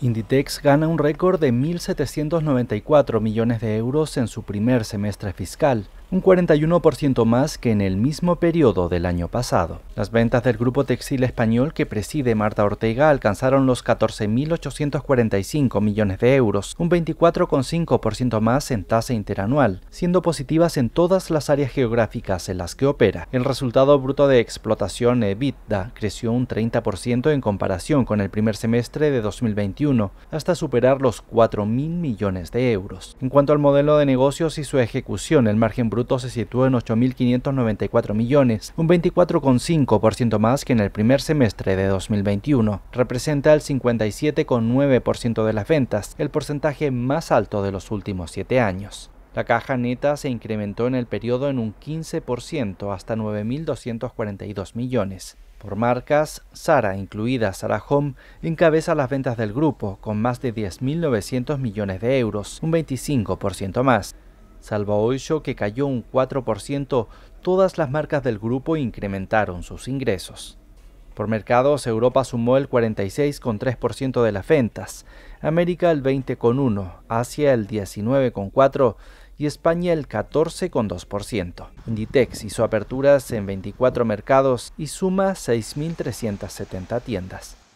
Inditex gana un récord de 1.794 millones de euros en su primer semestre fiscal un 41% más que en el mismo periodo del año pasado. Las ventas del grupo textil español que preside Marta Ortega alcanzaron los 14.845 millones de euros, un 24,5% más en tasa interanual, siendo positivas en todas las áreas geográficas en las que opera. El resultado bruto de explotación EBITDA creció un 30% en comparación con el primer semestre de 2021, hasta superar los 4.000 millones de euros. En cuanto al modelo de negocios y su ejecución, el margen bruto bruto se situó en 8.594 millones, un 24,5% más que en el primer semestre de 2021. Representa el 57,9% de las ventas, el porcentaje más alto de los últimos siete años. La caja neta se incrementó en el periodo en un 15% hasta 9.242 millones. Por marcas, Sara, incluida Sara Home, encabeza las ventas del grupo con más de 10.900 millones de euros, un 25% más. Salvo Oisho, que cayó un 4%, todas las marcas del grupo incrementaron sus ingresos. Por mercados, Europa sumó el 46,3% de las ventas, América el 20,1%, Asia el 19,4% y España el 14,2%. Inditex hizo aperturas en 24 mercados y suma 6.370 tiendas.